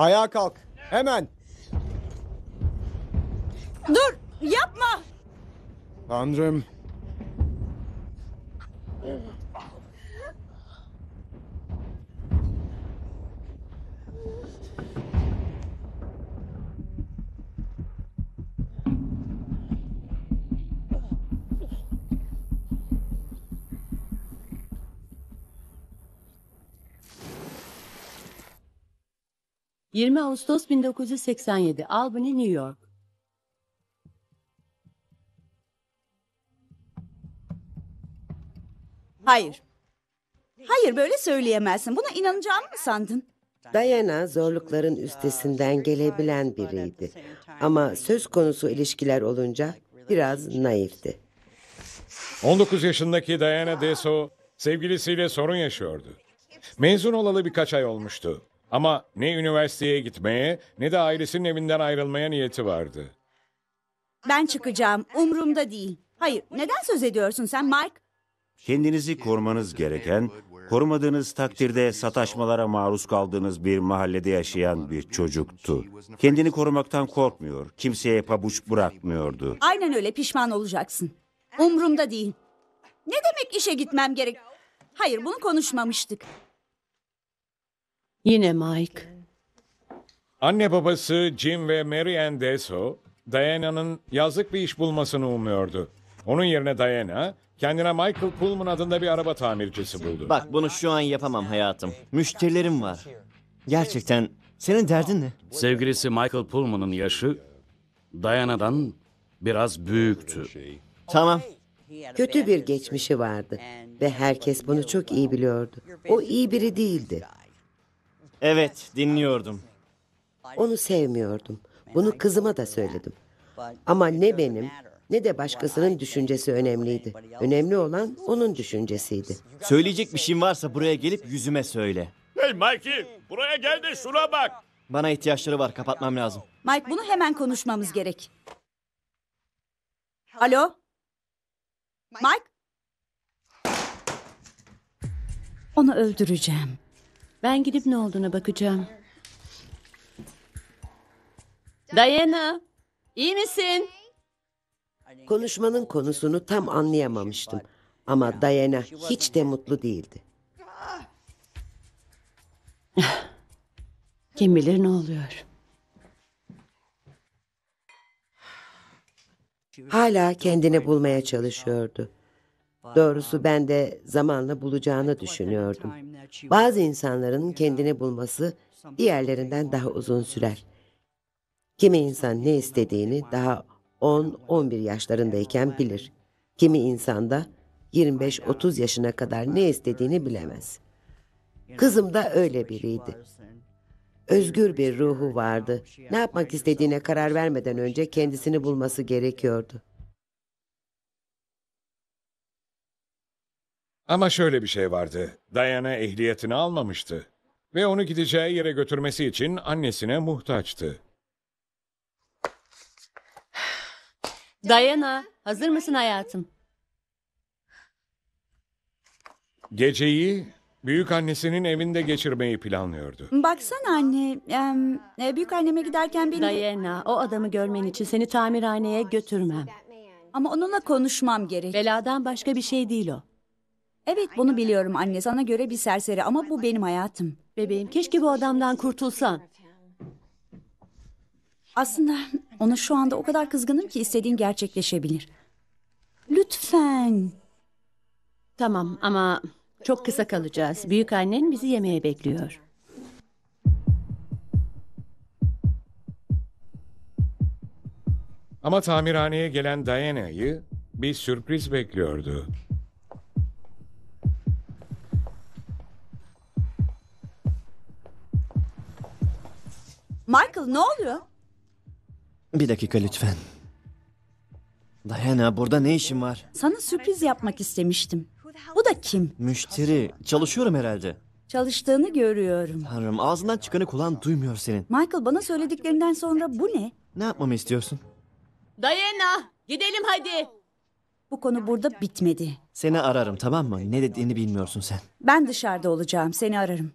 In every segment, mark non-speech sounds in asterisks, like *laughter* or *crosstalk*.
Ayağa kalk. Hemen. Dur yapma. Tanrım. 20 Ağustos 1987 Albany, New York Hayır. Hayır böyle söyleyemezsin. Buna inanacağımı mı sandın? Diana zorlukların üstesinden gelebilen biriydi. Ama söz konusu ilişkiler olunca biraz naifti. 19 yaşındaki Diana Deso sevgilisiyle sorun yaşıyordu. Mezun olalı birkaç ay olmuştu. Ama ne üniversiteye gitmeye ne de ailesinin evinden ayrılmaya niyeti vardı. Ben çıkacağım. Umrumda değil. Hayır, neden söz ediyorsun sen Mike? Kendinizi korumanız gereken, korumadığınız takdirde sataşmalara maruz kaldığınız bir mahallede yaşayan bir çocuktu. Kendini korumaktan korkmuyor, kimseye pabuç bırakmıyordu. Aynen öyle pişman olacaksın. Umrumda değil. Ne demek işe gitmem gerek? Hayır, bunu konuşmamıştık. Yine Mike. Anne babası Jim ve Mary Ann Deso, Diana'nın yazlık bir iş bulmasını umuyordu. Onun yerine Diana, kendine Michael Pullman adında bir araba tamircisi buldu. Bak bunu şu an yapamam hayatım. Müşterilerim var. Gerçekten senin derdin ne? Sevgilisi Michael Pullman'ın yaşı Diana'dan biraz büyüktü. Tamam. Kötü bir geçmişi vardı ve herkes bunu çok iyi biliyordu. O iyi biri değildi. Evet, dinliyordum. Onu sevmiyordum. Bunu kızıma da söyledim. Ama ne benim ne de başkasının düşüncesi önemliydi. Önemli olan onun düşüncesiydi. Söyleyecek bir şeyin varsa buraya gelip yüzüme söyle. Hey Mikey, buraya gel de şuna bak. Bana ihtiyaçları var, kapatmam lazım. Mike bunu hemen konuşmamız gerek. Alo? Mike? Onu öldüreceğim. Ben gidip ne olduğuna bakacağım. Diana, iyi misin? Konuşmanın konusunu tam anlayamamıştım. Ama Diana hiç de mutlu değildi. *laughs* Kim bilir ne oluyor. Hala kendini bulmaya çalışıyordu. Doğrusu ben de zamanla bulacağını düşünüyordum. Bazı insanların kendini bulması diğerlerinden daha uzun sürer. Şey Kimi insan ne istediğini daha 10-11 yaşlarındayken bilir. Kimi insan da 25-30 yaşına kadar ne istediğini bilemez. Kızım da öyle biriydi. Özgür bir ruhu vardı. Şey ne yapmak istediğine karar vermeden önce kendisini bulması gerekiyordu. Ama şöyle bir şey vardı. Dayana ehliyetini almamıştı. Ve onu gideceği yere götürmesi için annesine muhtaçtı. Dayana, hazır mısın hayatım? Geceyi büyük annesinin evinde geçirmeyi planlıyordu. Baksana anne, e, büyük anneme giderken beni Dayana, o adamı görmen için seni tamirhaneye götürmem. Ama onunla konuşmam gerek. Beladan başka bir şey değil o. Evet bunu biliyorum anne. Sana göre bir serseri ama bu benim hayatım. Bebeğim keşke bu adamdan kurtulsan. Aslında ona şu anda o kadar kızgınım ki istediğin gerçekleşebilir. Lütfen. Tamam ama çok kısa kalacağız. Büyük annen bizi yemeğe bekliyor. Ama tamirhaneye gelen Diana'yı bir sürpriz bekliyordu. Michael ne oluyor? Bir dakika lütfen. Diana burada ne işin var? Sana sürpriz yapmak istemiştim. Bu da kim? Müşteri. Çalışıyorum herhalde. Çalıştığını görüyorum. Tanrım ağzından çıkanı kulağın duymuyor senin. Michael bana söylediklerinden sonra bu ne? Ne yapmamı istiyorsun? Diana gidelim hadi. Bu konu burada bitmedi. Seni ararım tamam mı? Ne dediğini bilmiyorsun sen. Ben dışarıda olacağım. Seni ararım.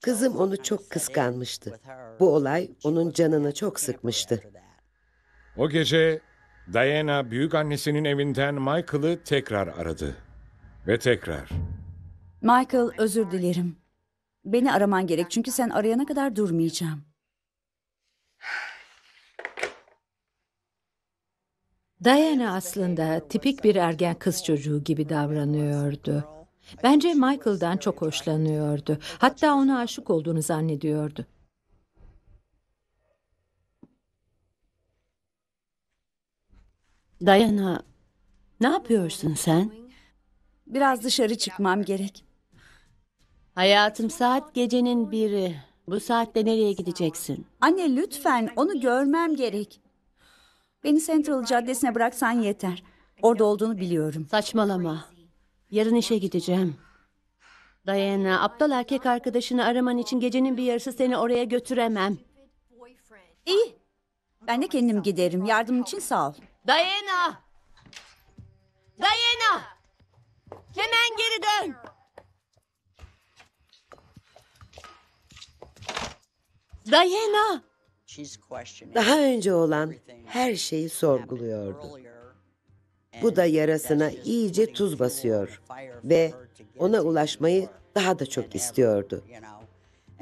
Kızım onu çok kıskanmıştı. Bu olay onun canını çok sıkmıştı. O gece Diana büyük annesinin evinden Michael'ı tekrar aradı. Ve tekrar. Michael özür dilerim. Beni araman gerek çünkü sen arayana kadar durmayacağım. Diana aslında tipik bir ergen kız çocuğu gibi davranıyordu. Bence Michael'dan çok hoşlanıyordu. Hatta ona aşık olduğunu zannediyordu. Dayana, ne yapıyorsun sen? Biraz dışarı çıkmam gerek. Hayatım saat gecenin biri. Bu saatte nereye gideceksin? Anne lütfen onu görmem gerek. Beni Central Caddesi'ne bıraksan yeter. Orada olduğunu biliyorum. Saçmalama. Yarın işe gideceğim. Diana, aptal erkek arkadaşını araman için gecenin bir yarısı seni oraya götüremem. İyi. Ben de kendim giderim. Yardım için sağ ol. Diana! Diana! Hemen geri dön! Diana! Daha önce olan her şeyi sorguluyordu. Bu da yarasına iyice tuz basıyor ve ona ulaşmayı daha da çok istiyordu.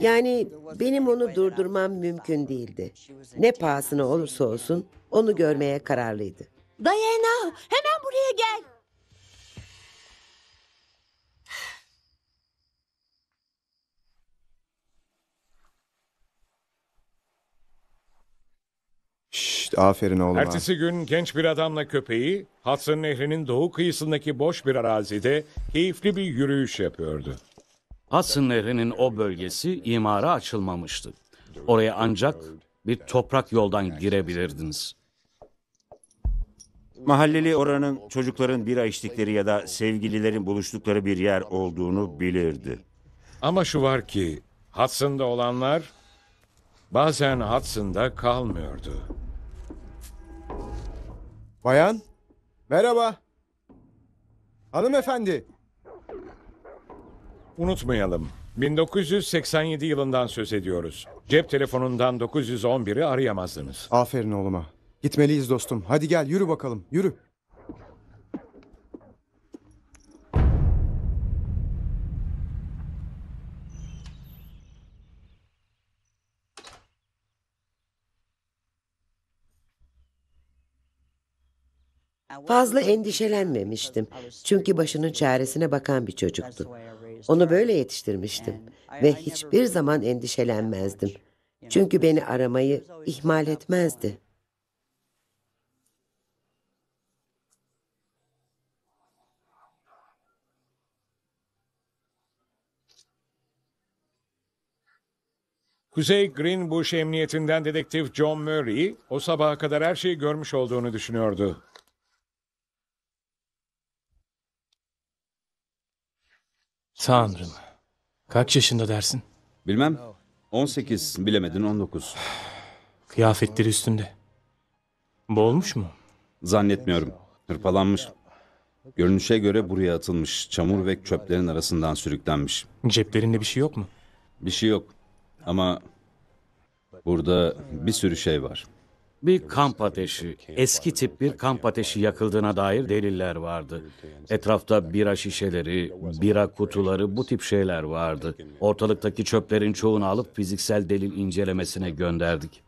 Yani benim onu durdurmam mümkün değildi. Ne pahasına olursa olsun onu görmeye kararlıydı. Diana hemen buraya gel. İşte aferin oğlum. Ertesi gün genç bir adamla köpeği Hudson Nehri'nin doğu kıyısındaki boş bir arazide keyifli bir yürüyüş yapıyordu. Hudson Nehri'nin o bölgesi imara açılmamıştı. Oraya ancak bir toprak yoldan girebilirdiniz. Mahalleli oranın çocukların bir içtikleri ya da sevgililerin buluştukları bir yer olduğunu bilirdi. Ama şu var ki Hudson'da olanlar bazen Hudson'da kalmıyordu. Bayan? Merhaba. Hanımefendi. Unutmayalım. 1987 yılından söz ediyoruz. Cep telefonundan 911'i arayamazdınız. Aferin oğluma. Gitmeliyiz dostum. Hadi gel yürü bakalım. Yürü. Fazla endişelenmemiştim. Çünkü başının çaresine bakan bir çocuktu. Onu böyle yetiştirmiştim ve hiçbir zaman endişelenmezdim. Çünkü beni aramayı ihmal etmezdi. Kuzey Greenbush Emniyetinden dedektif John Murray, o sabaha kadar her şeyi görmüş olduğunu düşünüyordu. Tanrım. Kaç yaşında dersin? Bilmem. 18 bilemedin 19. Kıyafetleri üstünde. Boğulmuş mu? Zannetmiyorum. Hırpalanmış. Görünüşe göre buraya atılmış. Çamur ve çöplerin arasından sürüklenmiş. Ceplerinde bir şey yok mu? Bir şey yok. Ama burada bir sürü şey var bir kamp ateşi, eski tip bir kamp ateşi yakıldığına dair deliller vardı. Etrafta bira şişeleri, bira kutuları bu tip şeyler vardı. Ortalıktaki çöplerin çoğunu alıp fiziksel delil incelemesine gönderdik.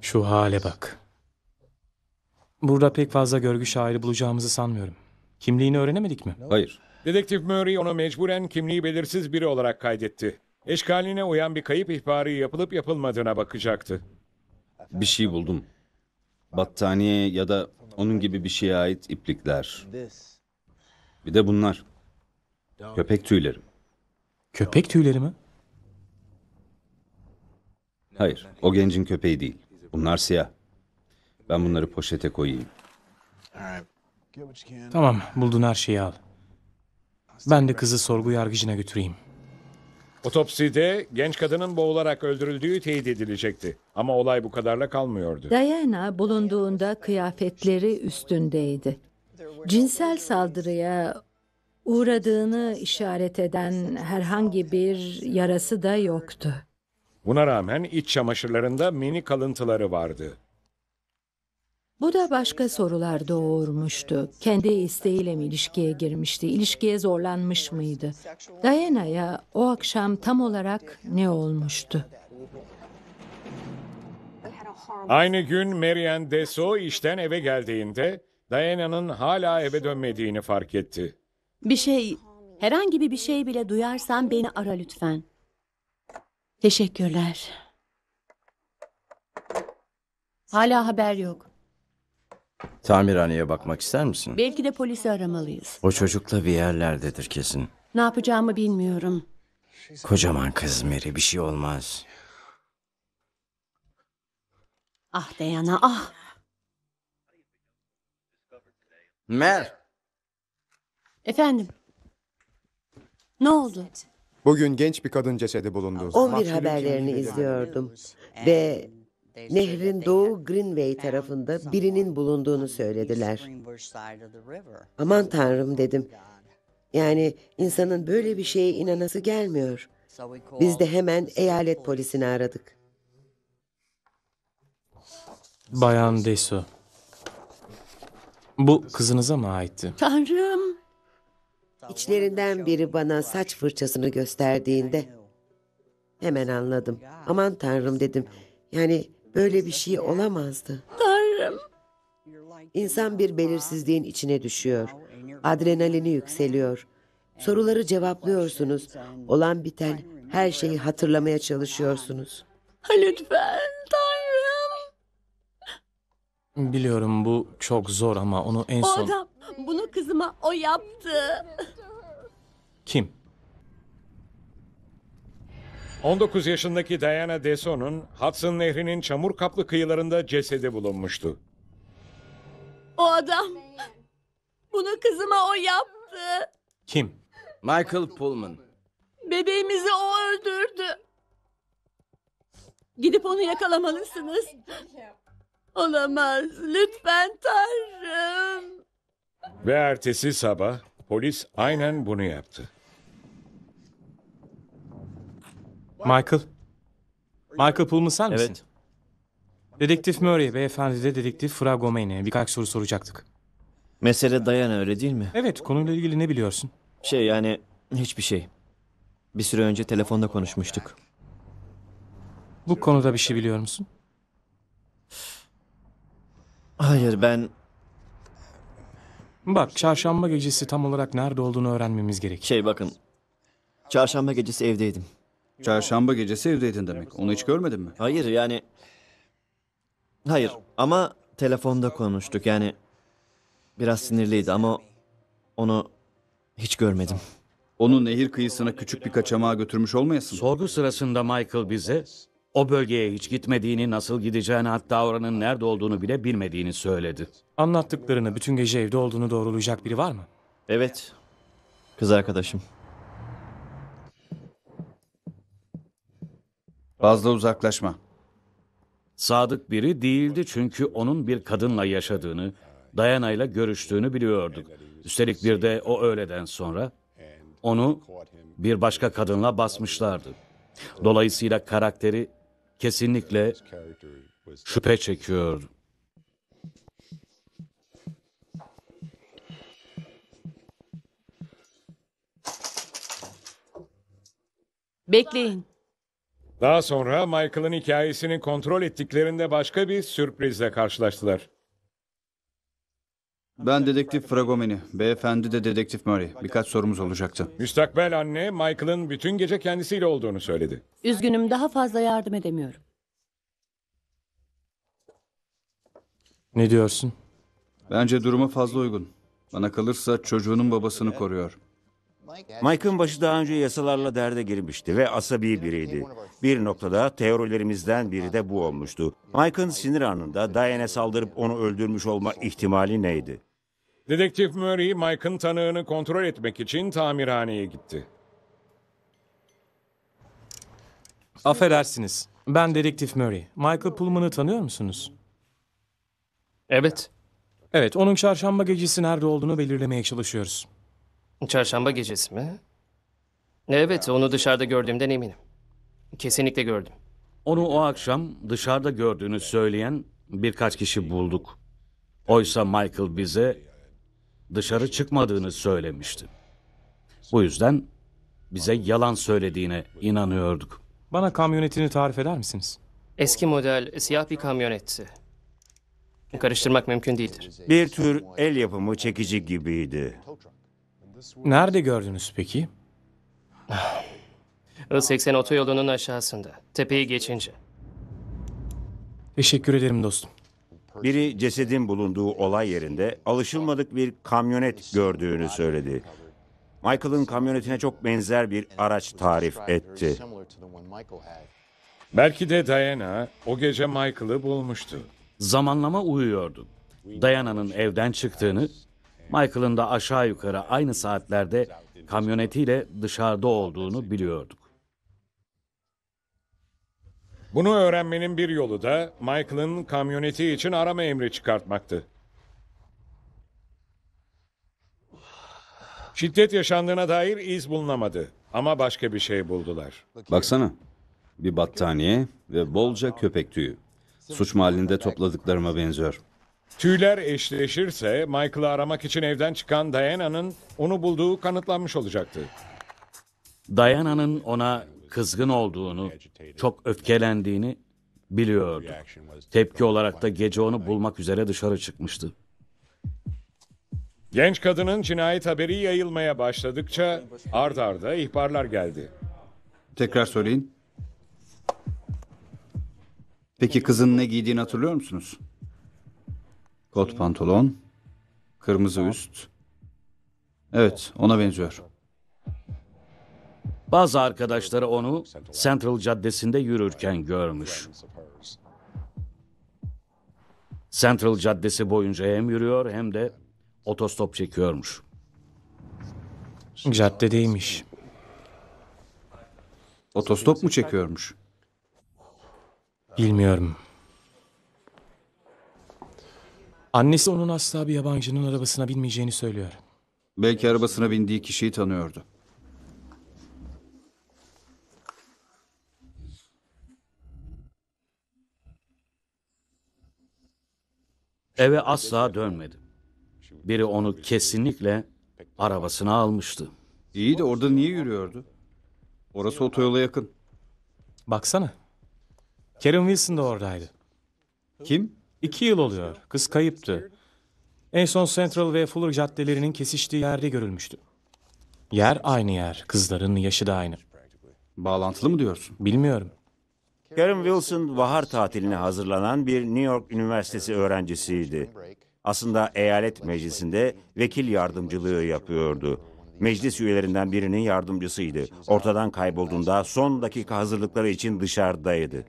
Şu hale bak. Burada pek fazla görgü şahidi bulacağımızı sanmıyorum. Kimliğini öğrenemedik mi? Hayır. Dedektif Murray onu mecburen kimliği belirsiz biri olarak kaydetti. Eşkaline uyan bir kayıp ihbarı yapılıp yapılmadığına bakacaktı. Bir şey buldum battaniye ya da onun gibi bir şeye ait iplikler. Bir de bunlar. Köpek tüyleri. Köpek tüyleri mi? Hayır, o gencin köpeği değil. Bunlar siyah. Ben bunları poşete koyayım. Tamam, buldun her şeyi al. Ben de kızı sorgu yargıcına götüreyim. Otopside genç kadının boğularak öldürüldüğü teyit edilecekti. Ama olay bu kadarla kalmıyordu. Diana bulunduğunda kıyafetleri üstündeydi. Cinsel saldırıya uğradığını işaret eden herhangi bir yarası da yoktu. Buna rağmen iç çamaşırlarında mini kalıntıları vardı. Bu da başka sorular doğurmuştu. Kendi isteğiyle mi ilişkiye girmişti? İlişkiye zorlanmış mıydı? Diana'ya o akşam tam olarak ne olmuştu? Aynı gün Marian Deso işten eve geldiğinde Diana'nın hala eve dönmediğini fark etti. Bir şey, herhangi bir şey bile duyarsan beni ara lütfen. Teşekkürler. Hala haber yok. Tamirhaneye bakmak ister misin? Belki de polisi aramalıyız. O çocukla bir yerlerdedir kesin. Ne yapacağımı bilmiyorum. Kocaman kız Mary bir şey olmaz. Ah Dayana ah. Mer. Efendim. Ne oldu? Bugün genç bir kadın cesedi bulundu. 11 haberlerini izliyordum ve Nehrin doğu Greenway tarafında birinin bulunduğunu söylediler. Aman tanrım oh, dedim. Yani insanın böyle bir şeye inanası gelmiyor. Biz de hemen eyalet polisini aradık. Bayan Deso. Bu kızınıza mı aitti? Tanrım. İçlerinden biri bana saç fırçasını gösterdiğinde hemen anladım. Aman tanrım dedim. Yani Böyle bir şey olamazdı. Tanrım. İnsan bir belirsizliğin içine düşüyor. Adrenalini yükseliyor. Soruları cevaplıyorsunuz. Olan biten her şeyi hatırlamaya çalışıyorsunuz. lütfen Tanrım. Biliyorum bu çok zor ama onu en son. O adam bunu kızıma o yaptı. Kim? 19 yaşındaki Diana Deson'un Hudson Nehri'nin çamur kaplı kıyılarında cesedi bulunmuştu. O adam. Bunu kızıma o yaptı. Kim? Michael Pullman. Bebeğimizi o öldürdü. Gidip onu yakalamalısınız. Olamaz. Lütfen Tanrım. Ve ertesi sabah polis aynen bunu yaptı. Michael. Michael Pullman sen misin? Evet. Dedektif Murray beyefendi de dedektif Fragomene'ye birkaç soru soracaktık. Mesele Dayana öyle değil mi? Evet konuyla ilgili ne biliyorsun? Şey yani hiçbir şey. Bir süre önce telefonda konuşmuştuk. Bu konuda bir şey biliyor musun? Hayır ben... Bak çarşamba gecesi tam olarak nerede olduğunu öğrenmemiz gerek. Şey bakın. Çarşamba gecesi evdeydim. Çarşamba gecesi evdeydin demek. Onu hiç görmedin mi? Hayır yani... Hayır ama telefonda konuştuk yani... Biraz sinirliydi ama onu hiç görmedim. Onu nehir kıyısına küçük bir kaçamağa götürmüş olmayasın. Sorgu sırasında Michael bize o bölgeye hiç gitmediğini, nasıl gideceğini hatta oranın nerede olduğunu bile bilmediğini söyledi. Anlattıklarını bütün gece evde olduğunu doğrulayacak biri var mı? Evet. Kız arkadaşım. Fazla uzaklaşma. Sadık biri değildi çünkü onun bir kadınla yaşadığını, Dayana'yla görüştüğünü biliyorduk. Üstelik bir de o öğleden sonra onu bir başka kadınla basmışlardı. Dolayısıyla karakteri kesinlikle şüphe çekiyordu. Bekleyin. Daha sonra Michael'ın hikayesini kontrol ettiklerinde başka bir sürprizle karşılaştılar. Ben dedektif Fragomeni, beyefendi de dedektif Murray. Birkaç sorumuz olacaktı. Müstakbel anne Michael'ın bütün gece kendisiyle olduğunu söyledi. Üzgünüm daha fazla yardım edemiyorum. Ne diyorsun? Bence duruma fazla uygun. Bana kalırsa çocuğunun babasını koruyor. Mike'ın başı daha önce yasalarla derde girmişti ve asabi biriydi. Bir noktada teorilerimizden biri de bu olmuştu. Mike'ın sinir anında Diane'e saldırıp onu öldürmüş olma ihtimali neydi? Dedektif Murray, Mike'ın tanığını kontrol etmek için tamirhaneye gitti. Affedersiniz. Ben dedektif Murray. Michael Pullman'ı tanıyor musunuz? Evet. Evet, onun çarşamba gecesi nerede olduğunu belirlemeye çalışıyoruz. Çarşamba gecesi mi? Evet, onu dışarıda gördüğümden eminim. Kesinlikle gördüm. Onu o akşam dışarıda gördüğünü söyleyen birkaç kişi bulduk. Oysa Michael bize dışarı çıkmadığını söylemişti. Bu yüzden bize yalan söylediğine inanıyorduk. Bana kamyonetini tarif eder misiniz? Eski model siyah bir kamyonetti. Karıştırmak mümkün değildir. Bir tür el yapımı çekici gibiydi. Nerede gördünüz peki? 80 *sighs* otoyolunun aşağısında. Tepeyi geçince. Teşekkür ederim dostum. Biri cesedin bulunduğu olay yerinde alışılmadık bir kamyonet gördüğünü söyledi. Michael'ın kamyonetine çok benzer bir araç tarif etti. Belki de Diana o gece Michael'ı bulmuştu. Zamanlama uyuyordu. Diana'nın evden çıktığını Michael'ın da aşağı yukarı aynı saatlerde kamyonetiyle dışarıda olduğunu biliyorduk. Bunu öğrenmenin bir yolu da Michael'ın kamyoneti için arama emri çıkartmaktı. Şiddet yaşandığına dair iz bulunamadı ama başka bir şey buldular. Baksana. Bir battaniye ve bolca köpek tüyü. Suç mahallinde topladıklarıma benziyor. Tüyler eşleşirse Michael'ı aramak için evden çıkan Diana'nın onu bulduğu kanıtlanmış olacaktı. Diana'nın ona kızgın olduğunu, çok öfkelendiğini biliyordu. Tepki olarak da gece onu bulmak üzere dışarı çıkmıştı. Genç kadının cinayet haberi yayılmaya başladıkça ard arda ihbarlar geldi. Tekrar söyleyin. Peki kızın ne giydiğini hatırlıyor musunuz? Kot pantolon, kırmızı üst. Evet, ona benziyor. Bazı arkadaşları onu Central Caddesi'nde yürürken görmüş. Central Caddesi boyunca hem yürüyor hem de otostop çekiyormuş. Caddedeymiş. Otostop mu çekiyormuş? Bilmiyorum. Annesi onun asla bir yabancının arabasına binmeyeceğini söylüyor. Belki arabasına bindiği kişiyi tanıyordu. Eve asla dönmedi. Biri onu kesinlikle arabasına almıştı. İyi de orada niye yürüyordu? Orası otoyola yakın. Baksana. Karen Wilson da oradaydı. Kim? İki yıl oluyor. Kız kayıptı. En son Central ve Fuller caddelerinin kesiştiği yerde görülmüştü. Yer aynı yer. Kızların yaşı da aynı. Bağlantılı mı diyorsun? Bilmiyorum. Karen Wilson bahar tatiline hazırlanan bir New York Üniversitesi öğrencisiydi. Aslında eyalet meclisinde vekil yardımcılığı yapıyordu. Meclis üyelerinden birinin yardımcısıydı. Ortadan kaybolduğunda son dakika hazırlıkları için dışarıdaydı.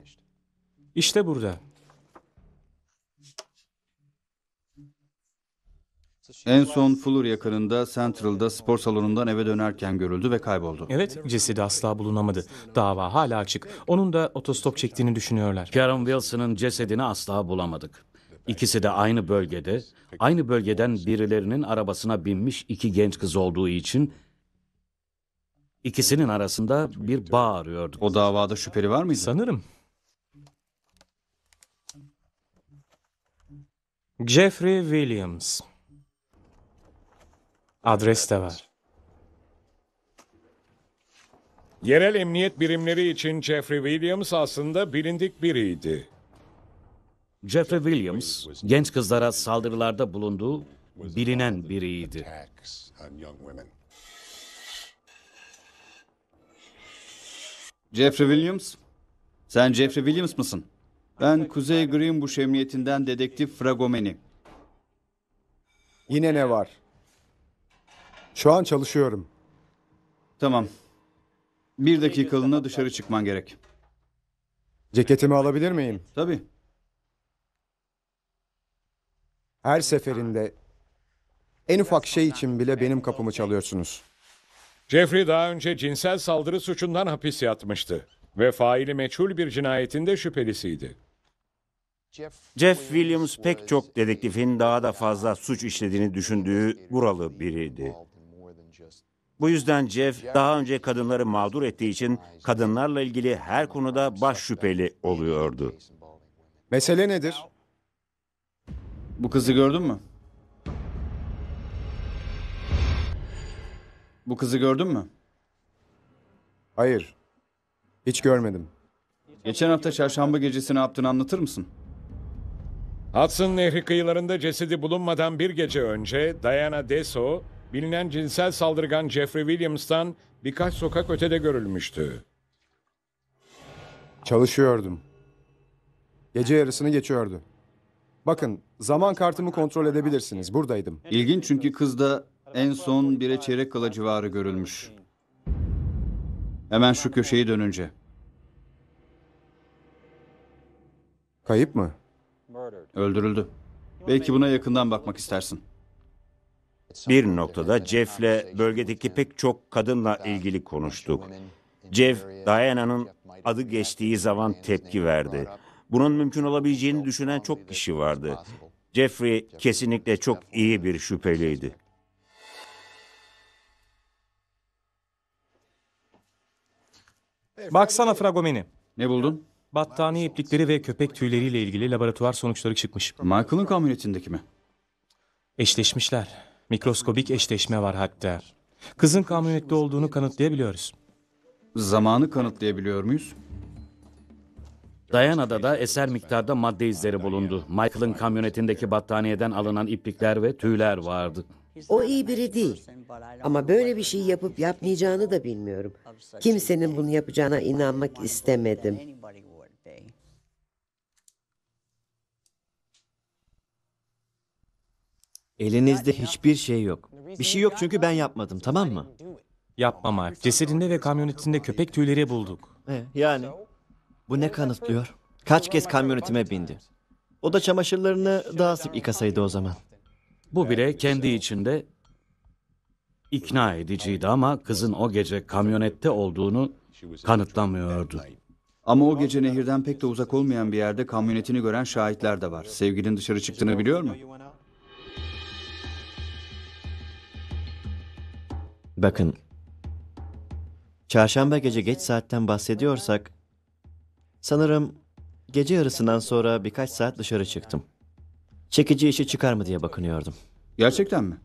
İşte burada. En son Fuller yakınında Central'da spor salonundan eve dönerken görüldü ve kayboldu. Evet, cesedi asla bulunamadı. Dava hala açık. Onun da otostop çektiğini düşünüyorlar. Karen Wilson'ın cesedini asla bulamadık. İkisi de aynı bölgede, aynı bölgeden birilerinin arabasına binmiş iki genç kız olduğu için ikisinin arasında bir bağ arıyorduk. O davada şüpheli var mıydı? Sanırım. Jeffrey Williams adres de var. Yerel emniyet birimleri için Jeffrey Williams aslında bilindik biriydi. Jeffrey Williams, genç kızlara saldırılarda bulunduğu bilinen biriydi. Jeffrey Williams, sen Jeffrey Williams mısın? Ben Kuzey Greenbush Emniyetinden dedektif Fragomeni. Yine ne var? Şu an çalışıyorum. Tamam. Bir dakikalığına dışarı çıkman gerek. Ceketimi alabilir miyim? Tabii. Her seferinde en ufak şey için bile benim kapımı çalıyorsunuz. Jeffrey daha önce cinsel saldırı suçundan hapis yatmıştı ve faili meçhul bir cinayetinde şüphelisiydi. Jeff Williams pek çok dedektifin daha da fazla suç işlediğini düşündüğü buralı biriydi. Bu yüzden Jeff daha önce kadınları mağdur ettiği için kadınlarla ilgili her konuda baş şüpheli oluyordu. Mesele nedir? Bu kızı gördün mü? Bu kızı gördün mü? Hayır. Hiç görmedim. Geçen hafta çarşamba gecesini ne yaptığını anlatır mısın? Hudson Nehri kıyılarında cesedi bulunmadan bir gece önce Diana Deso, bilinen cinsel saldırgan Jeffrey Williams'tan birkaç sokak ötede görülmüştü. Çalışıyordum. Gece yarısını geçiyordu. Bakın, zaman kartımı kontrol edebilirsiniz. Buradaydım. İlginç çünkü kızda en son bire çeyrek kala civarı görülmüş. Hemen şu köşeyi dönünce. Kayıp mı? Öldürüldü. Belki buna yakından bakmak istersin. Bir noktada Jeff'le bölgedeki pek çok kadınla ilgili konuştuk. Jeff, Diana'nın adı geçtiği zaman tepki verdi. Bunun mümkün olabileceğini düşünen çok kişi vardı. Jeffrey kesinlikle çok iyi bir şüpheliydi. Baksana Fragomeni. Ne buldun? Battaniye iplikleri ve köpek tüyleriyle ilgili laboratuvar sonuçları çıkmış. Michael'ın kamyonetindeki mi? Eşleşmişler. Mikroskobik eşleşme var hatta. Kızın kamyonette olduğunu kanıtlayabiliyoruz. Zamanı kanıtlayabiliyor muyuz? Dayana'da da eser miktarda madde izleri bulundu. Michael'ın kamyonetindeki battaniyeden alınan iplikler ve tüyler vardı. O iyi biri değil. Ama böyle bir şey yapıp yapmayacağını da bilmiyorum. Kimsenin bunu yapacağına inanmak istemedim. Elinizde hiçbir şey yok. Bir şey yok çünkü ben yapmadım, tamam mı? Yapma Cesedinde ve kamyonetinde köpek tüyleri bulduk. He, yani. Bu ne kanıtlıyor? Kaç kez kamyonetime bindi. O da çamaşırlarını daha sık yıkasaydı o zaman. Bu bile kendi içinde ikna ediciydi ama kızın o gece kamyonette olduğunu kanıtlamıyordu. Ama o gece nehirden pek de uzak olmayan bir yerde kamyonetini gören şahitler de var. Sevgilin dışarı çıktığını biliyor mu? Bakın, çarşamba gece geç saatten bahsediyorsak, sanırım gece yarısından sonra birkaç saat dışarı çıktım. Çekici işi çıkar mı diye bakınıyordum. Gerçekten mi?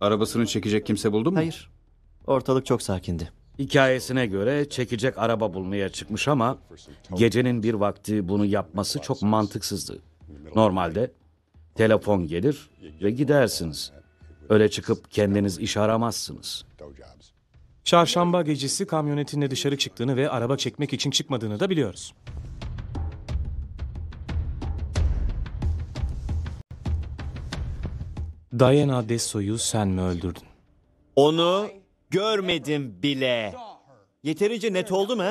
Arabasını çekecek kimse buldun mu? Hayır, ortalık çok sakindi. Hikayesine göre çekecek araba bulmaya çıkmış ama gecenin bir vakti bunu yapması çok mantıksızdı. Normalde telefon gelir ve gidersiniz. Öyle çıkıp kendiniz iş aramazsınız.'' Çarşamba gecesi kamyonetinle dışarı çıktığını ve araba çekmek için çıkmadığını da biliyoruz. Diana Desso'yu sen mi öldürdün? Onu görmedim bile. Yeterince net oldu mu?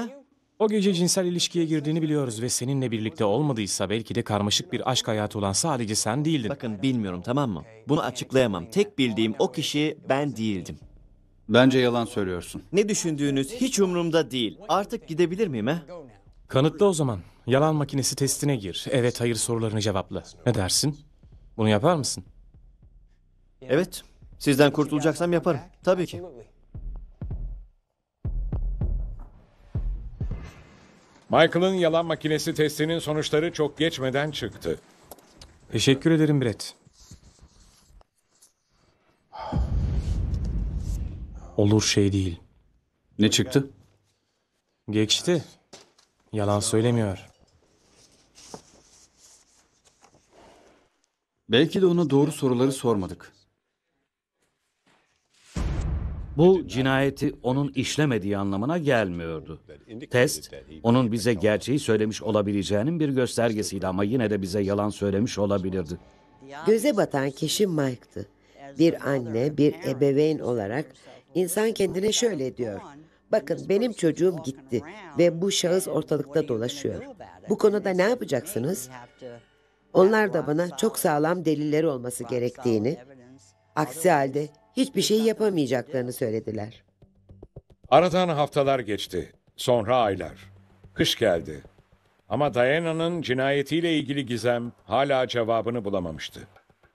O gece cinsel ilişkiye girdiğini biliyoruz ve seninle birlikte olmadıysa belki de karmaşık bir aşk hayatı olan sadece sen değildin. Bakın bilmiyorum tamam mı? Bunu açıklayamam. Tek bildiğim o kişi ben değildim. Bence yalan söylüyorsun. Ne düşündüğünüz hiç umurumda değil. Artık gidebilir miyim he? Kanıtla o zaman. Yalan makinesi testine gir. Evet hayır sorularını cevapla. Ne dersin? Bunu yapar mısın? Evet. Sizden kurtulacaksam yaparım. Tabii ki. Michael'ın yalan makinesi testinin sonuçları çok geçmeden çıktı. Teşekkür ederim Brett. Olur şey değil. Ne çıktı? Geçti. Yalan söylemiyor. Belki de ona doğru soruları sormadık. Bu cinayeti onun işlemediği anlamına gelmiyordu. Test, onun bize gerçeği söylemiş olabileceğinin bir göstergesiydi ama yine de bize yalan söylemiş olabilirdi. Göze batan kişi Mike'tı. Bir anne, bir ebeveyn olarak İnsan kendine şöyle diyor. Bakın benim çocuğum gitti ve bu şahıs ortalıkta dolaşıyor. Bu konuda ne yapacaksınız? Onlar da bana çok sağlam deliller olması gerektiğini, aksi halde hiçbir şey yapamayacaklarını söylediler. Aradan haftalar geçti, sonra aylar. Kış geldi. Ama Diana'nın cinayetiyle ilgili gizem hala cevabını bulamamıştı.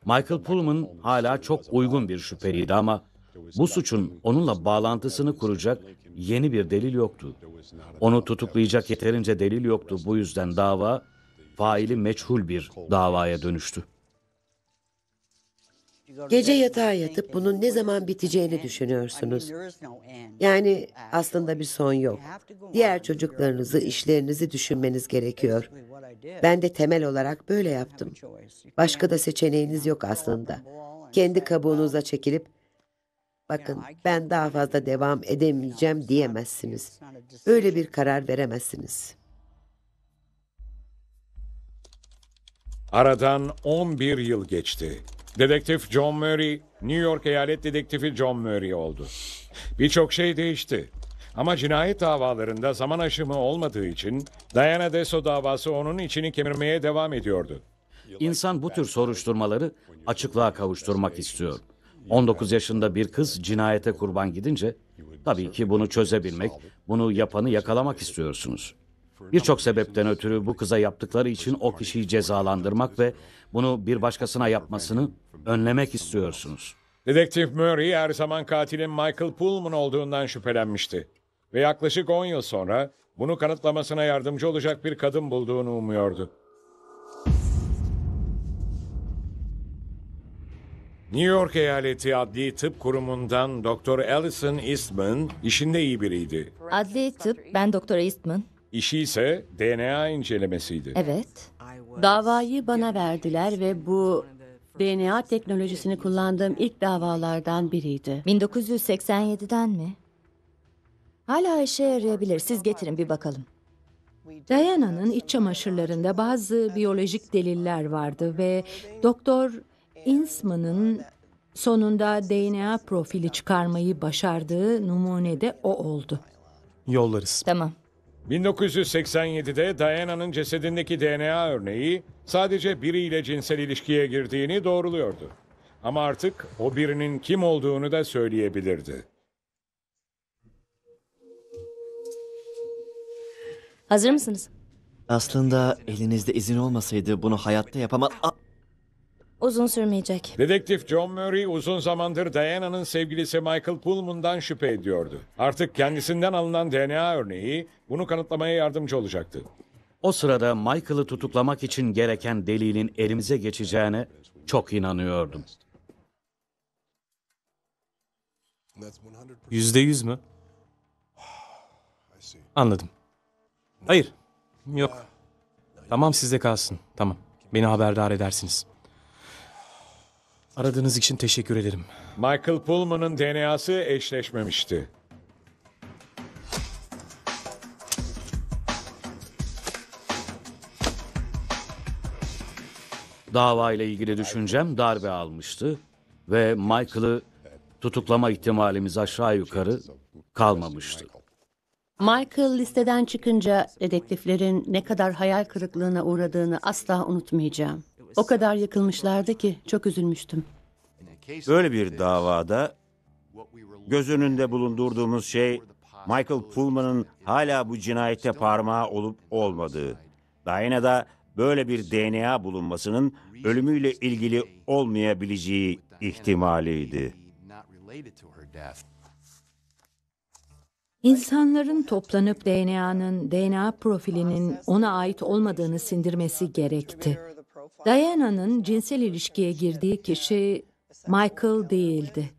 Michael Pullman hala çok uygun bir şüpheliydi ama bu suçun onunla bağlantısını kuracak yeni bir delil yoktu. Onu tutuklayacak yeterince delil yoktu. Bu yüzden dava faili meçhul bir davaya dönüştü. Gece yatağa yatıp bunun ne zaman biteceğini düşünüyorsunuz. Yani aslında bir son yok. Diğer çocuklarınızı, işlerinizi düşünmeniz gerekiyor. Ben de temel olarak böyle yaptım. Başka da seçeneğiniz yok aslında. Kendi kabuğunuza çekilip bakın ben daha fazla devam edemeyeceğim diyemezsiniz. Öyle bir karar veremezsiniz. Aradan 11 yıl geçti. Dedektif John Murray, New York Eyalet Dedektifi John Murray oldu. Birçok şey değişti. Ama cinayet davalarında zaman aşımı olmadığı için Diana Deso davası onun içini kemirmeye devam ediyordu. İnsan bu tür soruşturmaları açıklığa kavuşturmak istiyor. 19 yaşında bir kız cinayete kurban gidince tabii ki bunu çözebilmek, bunu yapanı yakalamak istiyorsunuz. Birçok sebepten ötürü bu kıza yaptıkları için o kişiyi cezalandırmak ve bunu bir başkasına yapmasını önlemek istiyorsunuz. Dedektif Murray her zaman katilin Michael Pullman olduğundan şüphelenmişti. Ve yaklaşık 10 yıl sonra bunu kanıtlamasına yardımcı olacak bir kadın bulduğunu umuyordu. New York Eyaleti Adli Tıp Kurumu'ndan Doktor Allison Eastman işinde iyi biriydi. Adli tıp, ben Doktor Eastman. İşi ise DNA incelemesiydi. Evet. Davayı bana verdiler ve bu DNA teknolojisini kullandığım ilk davalardan biriydi. 1987'den mi? Hala işe yarayabilir. Siz getirin bir bakalım. Diana'nın iç çamaşırlarında bazı biyolojik deliller vardı ve doktor Insman'ın sonunda DNA profili çıkarmayı başardığı numune de o oldu. Yollarız. Tamam. 1987'de Diana'nın cesedindeki DNA örneği sadece biriyle cinsel ilişkiye girdiğini doğruluyordu. Ama artık o birinin kim olduğunu da söyleyebilirdi. Hazır mısınız? Aslında elinizde izin olmasaydı bunu hayatta yapamaz... Uzun sürmeyecek. Dedektif John Murray uzun zamandır Diana'nın sevgilisi Michael Pullman'dan şüphe ediyordu. Artık kendisinden alınan DNA örneği bunu kanıtlamaya yardımcı olacaktı. O sırada Michael'ı tutuklamak için gereken delilin elimize geçeceğine çok inanıyordum. Yüzde yüz mü? Anladım. Hayır. Yok. Tamam sizde kalsın. Tamam. Beni haberdar edersiniz. Aradığınız için teşekkür ederim. Michael Pullman'ın DNA'sı eşleşmemişti. Dava ile ilgili düşüncem darbe almıştı ve Michael'ı tutuklama ihtimalimiz aşağı yukarı kalmamıştı. Michael listeden çıkınca dedektiflerin ne kadar hayal kırıklığına uğradığını asla unutmayacağım. O kadar yakılmışlardı ki çok üzülmüştüm. Böyle bir davada göz önünde bulundurduğumuz şey Michael Pullman'ın hala bu cinayette parmağı olup olmadığı. Diana'da böyle bir DNA bulunmasının ölümüyle ilgili olmayabileceği ihtimaliydi. İnsanların toplanıp DNA'nın, DNA profilinin ona ait olmadığını sindirmesi gerekti. Diana'nın cinsel ilişkiye girdiği kişi Michael değildi.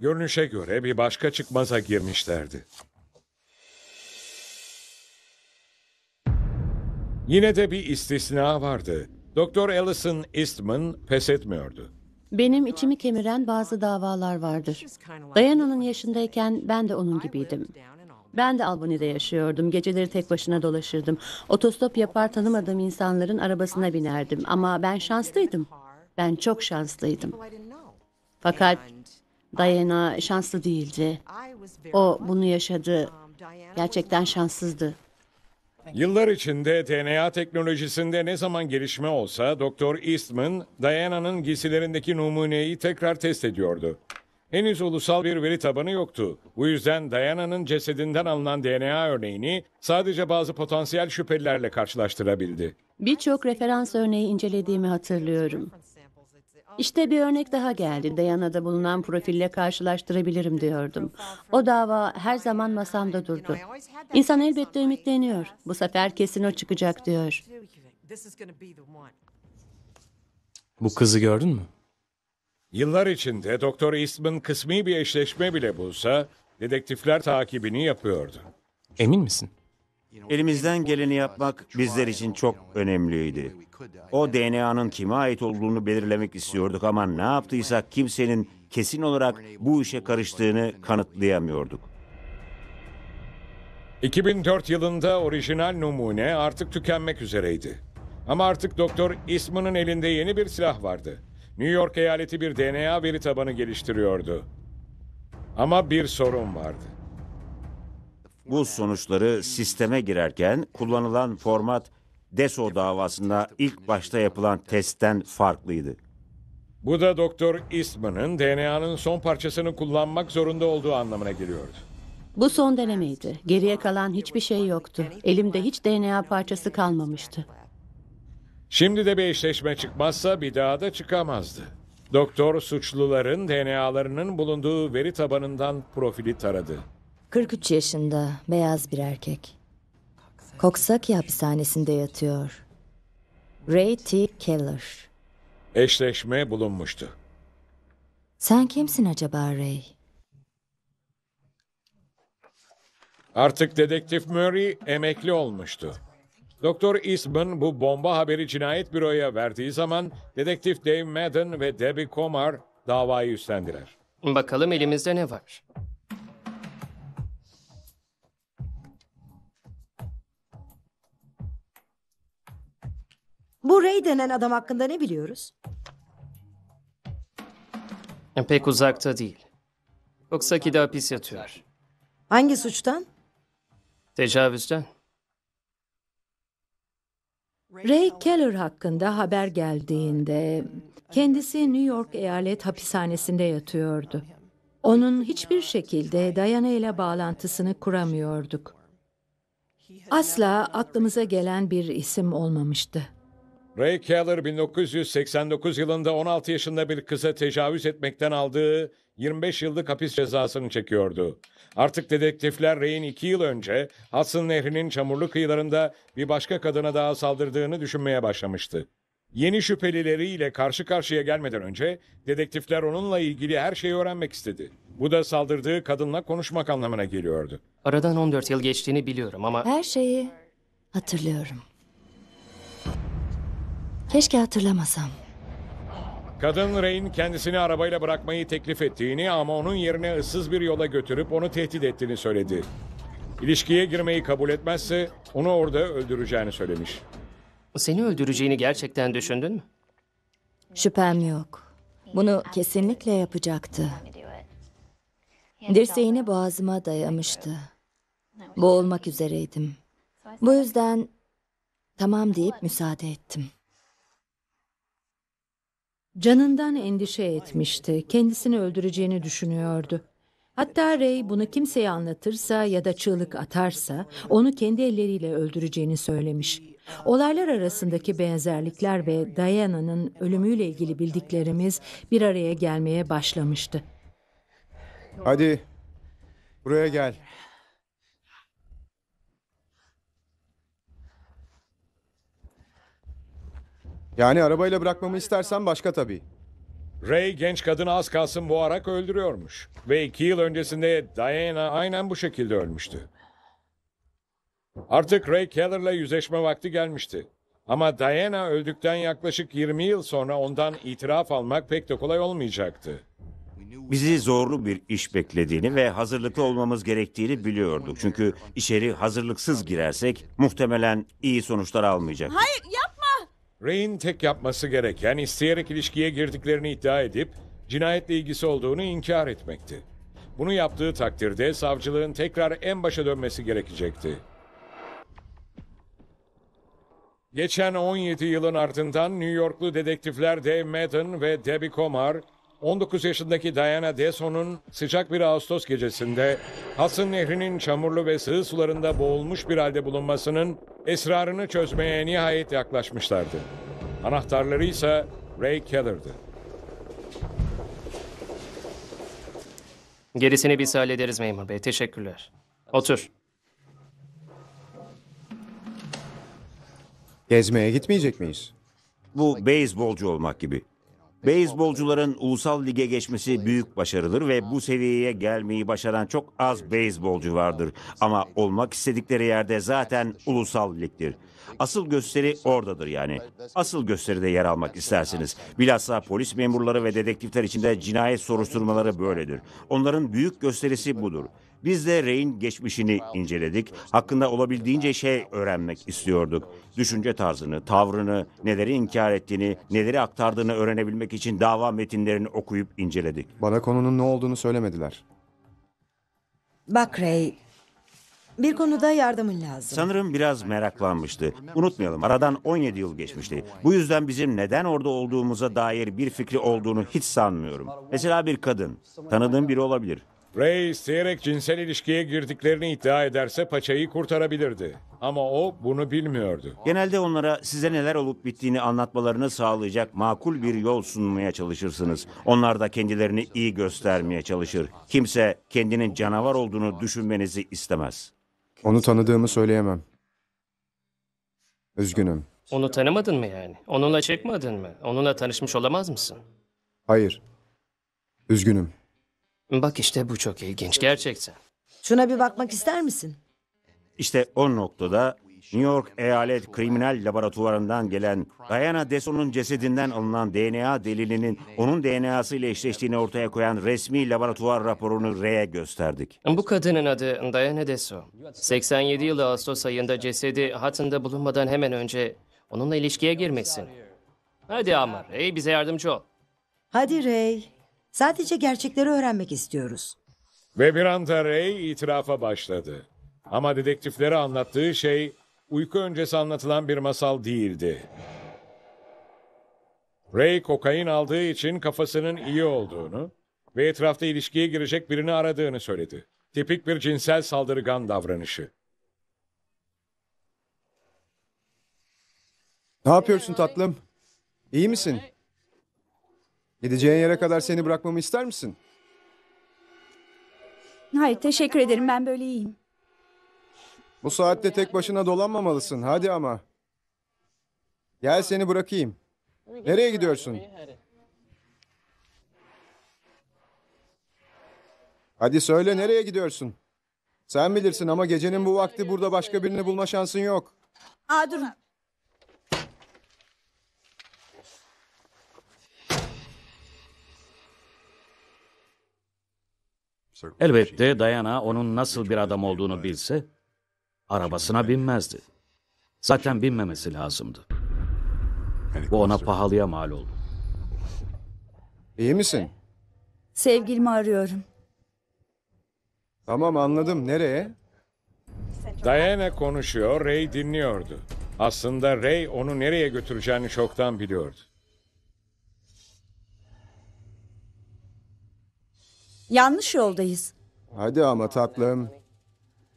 Görünüşe göre bir başka çıkmaza girmişlerdi. Yine de bir istisna vardı. Doktor Allison Eastman pes etmiyordu. Benim içimi kemiren bazı davalar vardır. Diana'nın yaşındayken ben de onun gibiydim. Ben de Albany'de yaşıyordum. Geceleri tek başına dolaşırdım. Otostop yapar tanımadığım insanların arabasına binerdim. Ama ben şanslıydım. Ben çok şanslıydım. Fakat Diana şanslı değildi. O bunu yaşadı. Gerçekten şanssızdı. Yıllar içinde DNA teknolojisinde ne zaman gelişme olsa Doktor Eastman, Diana'nın giysilerindeki numuneyi tekrar test ediyordu. Henüz ulusal bir veri tabanı yoktu. Bu yüzden Diana'nın cesedinden alınan DNA örneğini sadece bazı potansiyel şüphelilerle karşılaştırabildi. Birçok referans örneği incelediğimi hatırlıyorum. İşte bir örnek daha geldi. Dayana'da bulunan profille karşılaştırabilirim diyordum. O dava her zaman masamda durdu. İnsan elbette ümitleniyor. Bu sefer kesin o çıkacak diyor. Bu kızı gördün mü? Yıllar içinde Doktor Eastman kısmi bir eşleşme bile bulsa dedektifler takibini yapıyordu. Emin misin? Elimizden geleni yapmak bizler için çok önemliydi. O DNA'nın kime ait olduğunu belirlemek istiyorduk ama ne yaptıysak kimsenin kesin olarak bu işe karıştığını kanıtlayamıyorduk. 2004 yılında orijinal numune artık tükenmek üzereydi. Ama artık Doktor Isman'ın elinde yeni bir silah vardı. New York eyaleti bir DNA veri tabanı geliştiriyordu. Ama bir sorun vardı. Bu sonuçları sisteme girerken kullanılan format DESO davasında ilk başta yapılan testten farklıydı. Bu da Doktor Eastman'ın DNA'nın son parçasını kullanmak zorunda olduğu anlamına geliyordu. Bu son denemeydi. Geriye kalan hiçbir şey yoktu. Elimde hiç DNA parçası kalmamıştı. Şimdi de bir eşleşme çıkmazsa bir daha da çıkamazdı. Doktor suçluların DNA'larının bulunduğu veri tabanından profili taradı. 43 yaşında beyaz bir erkek. Koksaki hapishanesinde yatıyor. Ray T. Keller. Eşleşme bulunmuştu. Sen kimsin acaba Ray? Artık dedektif Murray emekli olmuştu. Doktor Eastman bu bomba haberi cinayet büroya verdiği zaman dedektif Dave Madden ve Debbie Comar davayı üstlendiler. Bakalım elimizde ne var? Bu Ray denen adam hakkında ne biliyoruz? Pek uzakta değil. Oksaki'de hapis yatıyor. Hangi suçtan? Tecavüzden. Ray Keller hakkında haber geldiğinde kendisi New York Eyalet Hapishanesi'nde yatıyordu. Onun hiçbir şekilde Dayana ile bağlantısını kuramıyorduk. Asla aklımıza gelen bir isim olmamıştı. Ray Keller 1989 yılında 16 yaşında bir kıza tecavüz etmekten aldığı 25 yıllık hapis cezasını çekiyordu. Artık dedektifler Ray'in 2 yıl önce Hudson Nehri'nin çamurlu kıyılarında bir başka kadına daha saldırdığını düşünmeye başlamıştı. Yeni şüphelileriyle karşı karşıya gelmeden önce dedektifler onunla ilgili her şeyi öğrenmek istedi. Bu da saldırdığı kadınla konuşmak anlamına geliyordu. Aradan 14 yıl geçtiğini biliyorum ama... Her şeyi hatırlıyorum. Keşke hatırlamasam. Kadın Rey'in kendisini arabayla bırakmayı teklif ettiğini ama onun yerine ıssız bir yola götürüp onu tehdit ettiğini söyledi. İlişkiye girmeyi kabul etmezse onu orada öldüreceğini söylemiş. Seni öldüreceğini gerçekten düşündün mü? Şüphem yok. Bunu kesinlikle yapacaktı. Dirseğini boğazıma dayamıştı. Boğulmak üzereydim. Bu yüzden tamam deyip müsaade ettim. Canından endişe etmişti. Kendisini öldüreceğini düşünüyordu. Hatta Ray bunu kimseye anlatırsa ya da çığlık atarsa onu kendi elleriyle öldüreceğini söylemiş. Olaylar arasındaki benzerlikler ve Diana'nın ölümüyle ilgili bildiklerimiz bir araya gelmeye başlamıştı. Hadi buraya gel. Yani arabayla bırakmamı istersen başka tabii. Ray genç kadını az kalsın boğarak öldürüyormuş. Ve iki yıl öncesinde Diana aynen bu şekilde ölmüştü. Artık Ray Keller'la yüzleşme vakti gelmişti. Ama Diana öldükten yaklaşık 20 yıl sonra ondan itiraf almak pek de kolay olmayacaktı. Bizi zorlu bir iş beklediğini ve hazırlıklı olmamız gerektiğini biliyorduk. Çünkü içeri hazırlıksız girersek muhtemelen iyi sonuçlar almayacak. Hayır ya Ray'in tek yapması gereken isteyerek ilişkiye girdiklerini iddia edip cinayetle ilgisi olduğunu inkar etmekti. Bunu yaptığı takdirde savcılığın tekrar en başa dönmesi gerekecekti. Geçen 17 yılın ardından New Yorklu dedektifler Dave Madden ve Debbie Comar, 19 yaşındaki Diana Deson'un sıcak bir Ağustos gecesinde Hudson Nehri'nin çamurlu ve sığ sularında boğulmuş bir halde bulunmasının esrarını çözmeye nihayet yaklaşmışlardı. Anahtarları ise Ray Keller'dı. Gerisini biz hallederiz memur bey. Teşekkürler. Otur. Gezmeye gitmeyecek miyiz? Bu beyzbolcu olmak gibi. Beyzbolcuların ulusal lige geçmesi büyük başarıdır ve bu seviyeye gelmeyi başaran çok az beyzbolcu vardır. Ama olmak istedikleri yerde zaten ulusal ligdir. Asıl gösteri oradadır yani. Asıl gösteride yer almak istersiniz. Bilhassa polis memurları ve dedektifler içinde cinayet soruşturmaları böyledir. Onların büyük gösterisi budur. Biz de Rey'in geçmişini inceledik. Hakkında olabildiğince şey öğrenmek istiyorduk. Düşünce tarzını, tavrını, neleri inkar ettiğini, neleri aktardığını öğrenebilmek için dava metinlerini okuyup inceledik. Bana konunun ne olduğunu söylemediler. Bak Rey, bir konuda yardımın lazım. Sanırım biraz meraklanmıştı. Unutmayalım aradan 17 yıl geçmişti. Bu yüzden bizim neden orada olduğumuza dair bir fikri olduğunu hiç sanmıyorum. Mesela bir kadın. Tanıdığım biri olabilir. Ray isteyerek cinsel ilişkiye girdiklerini iddia ederse paçayı kurtarabilirdi. Ama o bunu bilmiyordu. Genelde onlara size neler olup bittiğini anlatmalarını sağlayacak makul bir yol sunmaya çalışırsınız. Onlar da kendilerini iyi göstermeye çalışır. Kimse kendinin canavar olduğunu düşünmenizi istemez. Onu tanıdığımı söyleyemem. Üzgünüm. Onu tanımadın mı yani? Onunla çekmedin mi? Onunla tanışmış olamaz mısın? Hayır. Üzgünüm. Bak işte bu çok ilginç gerçekten. Şuna bir bakmak ister misin? İşte o noktada New York Eyalet Kriminal Laboratuvarından gelen Diana Deson'un cesedinden alınan DNA delilinin onun DNA'sı ile eşleştiğini ortaya koyan resmi laboratuvar raporunu R'ye gösterdik. Bu kadının adı Diana Deso. 87 yılı Ağustos ayında cesedi hatında bulunmadan hemen önce onunla ilişkiye girmişsin. Hadi ama Ray bize yardımcı ol. Hadi Ray. Sadece gerçekleri öğrenmek istiyoruz. Ve bir anda Ray itirafa başladı. Ama dedektiflere anlattığı şey uyku öncesi anlatılan bir masal değildi. Ray kokain aldığı için kafasının iyi olduğunu ve etrafta ilişkiye girecek birini aradığını söyledi. Tipik bir cinsel saldırgan davranışı. Ne yapıyorsun tatlım? İyi misin? Gideceğin yere kadar seni bırakmamı ister misin? Hayır teşekkür ederim ben böyle iyiyim. Bu saatte tek başına dolanmamalısın. Hadi ama. Gel seni bırakayım. Nereye gidiyorsun? Hadi söyle nereye gidiyorsun? Sen bilirsin ama gecenin bu vakti burada başka birini bulma şansın yok. Aa durun Elbette Dayana onun nasıl bir adam olduğunu bilse arabasına binmezdi. Zaten binmemesi lazımdı. Bu ona pahalıya mal oldu. İyi misin? Sevgilimi arıyorum. Tamam anladım. Nereye? Diana konuşuyor, Ray dinliyordu. Aslında Ray onu nereye götüreceğini çoktan biliyordu. Yanlış yoldayız. Hadi ama tatlım.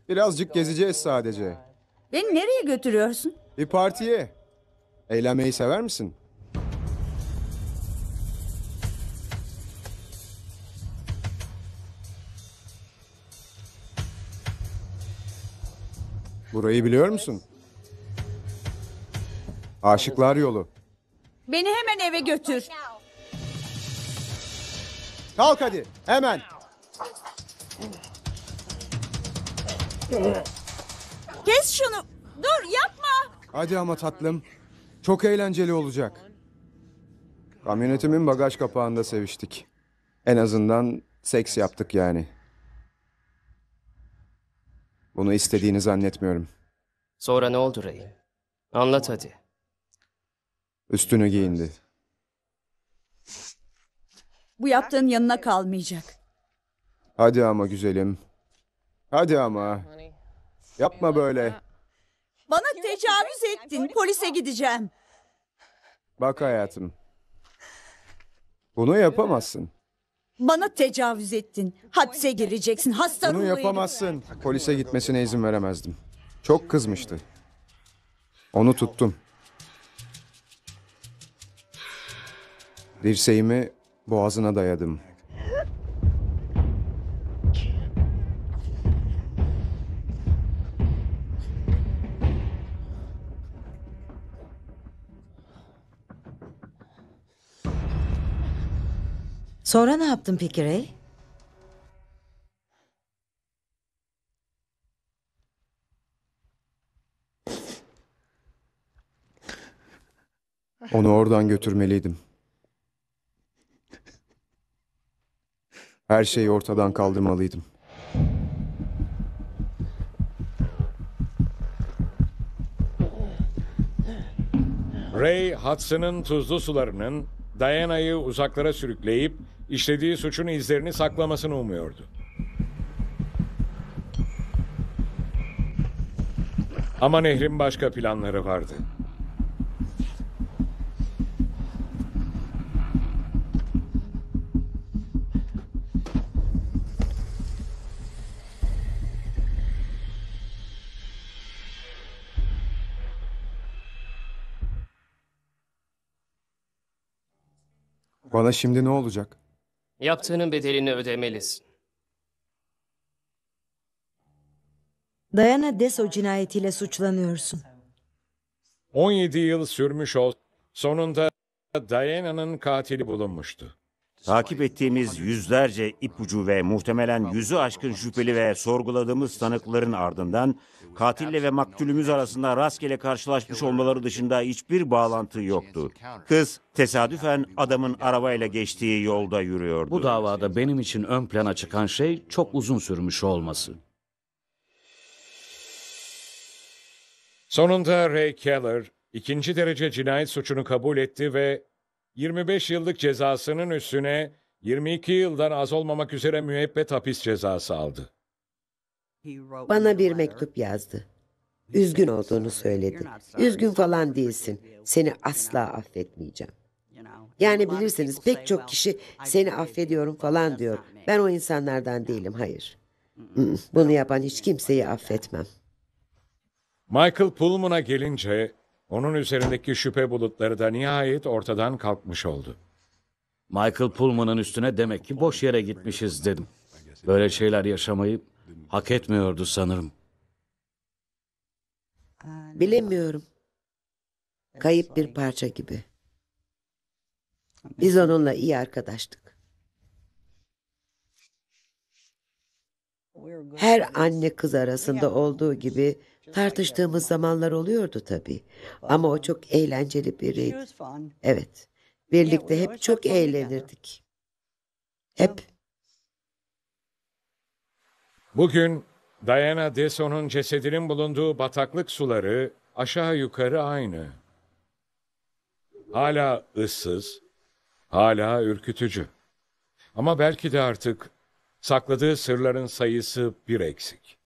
Birazcık gezeceğiz sadece. Beni nereye götürüyorsun? Bir partiye. Eğlenmeyi sever misin? Burayı biliyor musun? Aşıklar yolu. Beni hemen eve götür. Kalk hadi. Hemen. Kes şunu. Dur yapma. Hadi ama tatlım. Çok eğlenceli olacak. Kamyonetimin bagaj kapağında seviştik. En azından seks yaptık yani. Bunu istediğini zannetmiyorum. Sonra ne oldu Ray? Anlat hadi. Üstünü giyindi. Bu yaptığın yanına kalmayacak. Hadi ama güzelim. Hadi ama. Yapma böyle. Bana tecavüz ettin. Polise gideceğim. Bak hayatım. Bunu yapamazsın. Bana tecavüz ettin. Hapse gireceksin. Hasta Bunu ruhuyla. yapamazsın. Polise gitmesine izin veremezdim. Çok kızmıştı. Onu tuttum. Dirseğimi Boğazına dayadım. Sonra ne yaptın peki Ray? Onu oradan götürmeliydim. Her şeyi ortadan kaldırmalıydım. Ray, Hudson'ın tuzlu sularının Diana'yı uzaklara sürükleyip işlediği suçun izlerini saklamasını umuyordu. Ama nehrin başka planları vardı. Bana şimdi ne olacak? Yaptığının bedelini ödemelisin. Dayana Deso cinayetiyle suçlanıyorsun. 17 yıl sürmüş ol. Sonunda Diana'nın katili bulunmuştu. Takip ettiğimiz yüzlerce ipucu ve muhtemelen yüzü aşkın şüpheli ve sorguladığımız tanıkların ardından katille ve maktulümüz arasında rastgele karşılaşmış olmaları dışında hiçbir bağlantı yoktu. Kız tesadüfen adamın arabayla geçtiği yolda yürüyordu. Bu davada benim için ön plana çıkan şey çok uzun sürmüş olması. Sonunda Ray Keller ikinci derece cinayet suçunu kabul etti ve 25 yıllık cezasının üstüne 22 yıldan az olmamak üzere müebbet hapis cezası aldı. Bana bir mektup yazdı. Üzgün olduğunu söyledi. Üzgün falan değilsin. Seni asla affetmeyeceğim. Yani bilirsiniz pek çok kişi seni affediyorum falan diyor. Ben o insanlardan değilim, hayır. Bunu yapan hiç kimseyi affetmem. Michael Pullman'a gelince onun üzerindeki şüphe bulutları da nihayet ortadan kalkmış oldu. Michael Pullman'ın üstüne demek ki boş yere gitmişiz dedim. Böyle şeyler yaşamayı hak etmiyordu sanırım. Bilemiyorum. Kayıp bir parça gibi. Biz onunla iyi arkadaştık. Her anne kız arasında olduğu gibi Tartıştığımız zamanlar oluyordu tabii. Ama o çok eğlenceli biriydi. Evet. Birlikte hep çok eğlenirdik. Hep. Bugün Diana Deson'un cesedinin bulunduğu bataklık suları aşağı yukarı aynı. Hala ıssız, hala ürkütücü. Ama belki de artık sakladığı sırların sayısı bir eksik.